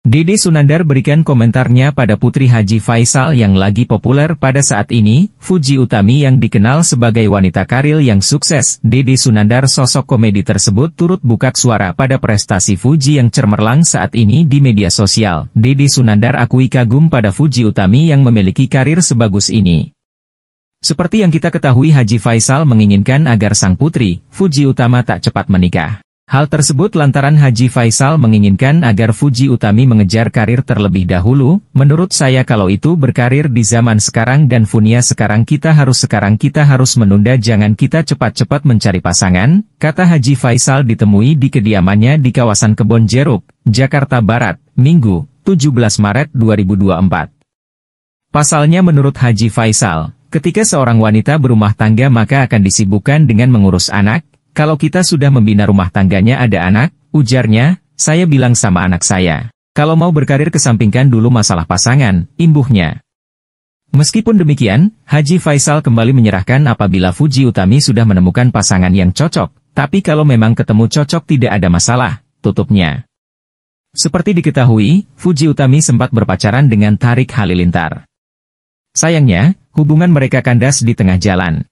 Dede Sunandar berikan komentarnya pada Putri Haji Faisal yang lagi populer pada saat ini, Fuji Utami yang dikenal sebagai wanita karir yang sukses. Dede Sunandar sosok komedi tersebut turut buka suara pada prestasi Fuji yang cemerlang saat ini di media sosial. Dede Sunandar akui kagum pada Fuji Utami yang memiliki karir sebagus ini. Seperti yang kita ketahui Haji Faisal menginginkan agar sang putri, Fuji Utama tak cepat menikah. Hal tersebut lantaran Haji Faisal menginginkan agar Fuji Utami mengejar karir terlebih dahulu, menurut saya kalau itu berkarir di zaman sekarang dan Funia sekarang kita harus sekarang kita harus menunda jangan kita cepat-cepat mencari pasangan, kata Haji Faisal ditemui di kediamannya di kawasan Kebon Jeruk, Jakarta Barat, Minggu, 17 Maret 2024. Pasalnya menurut Haji Faisal, ketika seorang wanita berumah tangga maka akan disibukkan dengan mengurus anak, kalau kita sudah membina rumah tangganya ada anak, ujarnya, saya bilang sama anak saya. Kalau mau berkarir kesampingkan dulu masalah pasangan, imbuhnya. Meskipun demikian, Haji Faisal kembali menyerahkan apabila Fuji Utami sudah menemukan pasangan yang cocok, tapi kalau memang ketemu cocok tidak ada masalah, tutupnya. Seperti diketahui, Fuji Utami sempat berpacaran dengan Tarik Halilintar. Sayangnya, hubungan mereka kandas di tengah jalan.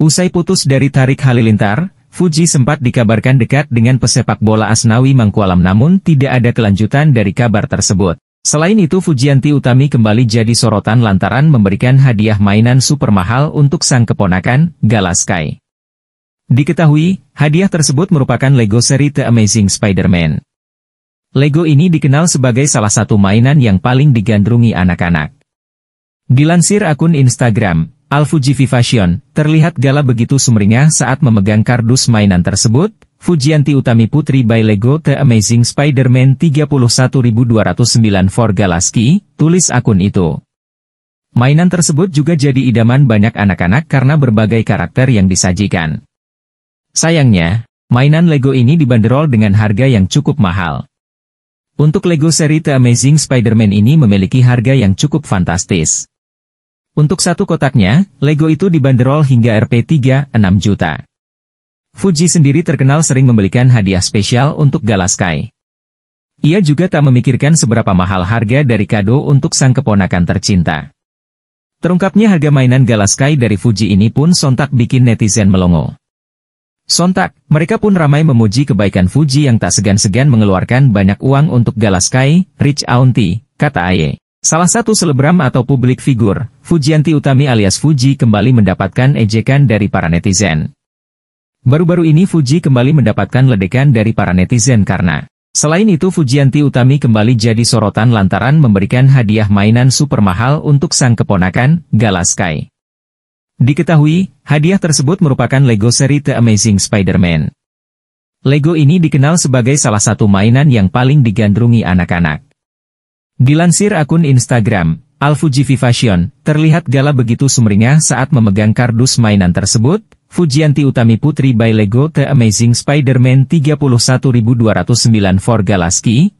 Usai putus dari Tarik Halilintar, Fuji sempat dikabarkan dekat dengan pesepak bola Asnawi Mangkualam namun tidak ada kelanjutan dari kabar tersebut. Selain itu Fujianti Utami kembali jadi sorotan lantaran memberikan hadiah mainan super mahal untuk sang keponakan, Galaskai. Diketahui, hadiah tersebut merupakan Lego seri The Amazing Spider-Man. Lego ini dikenal sebagai salah satu mainan yang paling digandrungi anak-anak. Dilansir akun Instagram, Al-Fuji Fashion, terlihat gala begitu sumringah saat memegang kardus mainan tersebut, Fujianti Utami Putri by Lego The Amazing Spider-Man 31209 for Galaski, tulis akun itu. Mainan tersebut juga jadi idaman banyak anak-anak karena berbagai karakter yang disajikan. Sayangnya, mainan Lego ini dibanderol dengan harga yang cukup mahal. Untuk Lego seri The Amazing Spider-Man ini memiliki harga yang cukup fantastis. Untuk satu kotaknya, Lego itu dibanderol hingga Rp36 juta. Fuji sendiri terkenal sering membelikan hadiah spesial untuk Gala Sky. Ia juga tak memikirkan seberapa mahal harga dari kado untuk sang keponakan tercinta. Terungkapnya harga mainan Gala Sky dari Fuji ini pun sontak bikin netizen melongo. Sontak, mereka pun ramai memuji kebaikan Fuji yang tak segan-segan mengeluarkan banyak uang untuk Gala Sky, Rich Auntie, kata Aye. Salah satu selebgram atau publik figur, Fujianti Utami alias Fuji kembali mendapatkan ejekan dari para netizen. Baru-baru ini Fuji kembali mendapatkan ledekan dari para netizen karena Selain itu Fujianti Utami kembali jadi sorotan lantaran memberikan hadiah mainan super mahal untuk sang keponakan, Gala Sky. Diketahui, hadiah tersebut merupakan Lego seri The Amazing Spider-Man. Lego ini dikenal sebagai salah satu mainan yang paling digandrungi anak-anak. Dilansir akun Instagram, Alfuji Fashion, terlihat gala begitu sumringah saat memegang kardus mainan tersebut, Fujianti Utami Putri by Lego The Amazing Spider-Man 31209 for Galaski.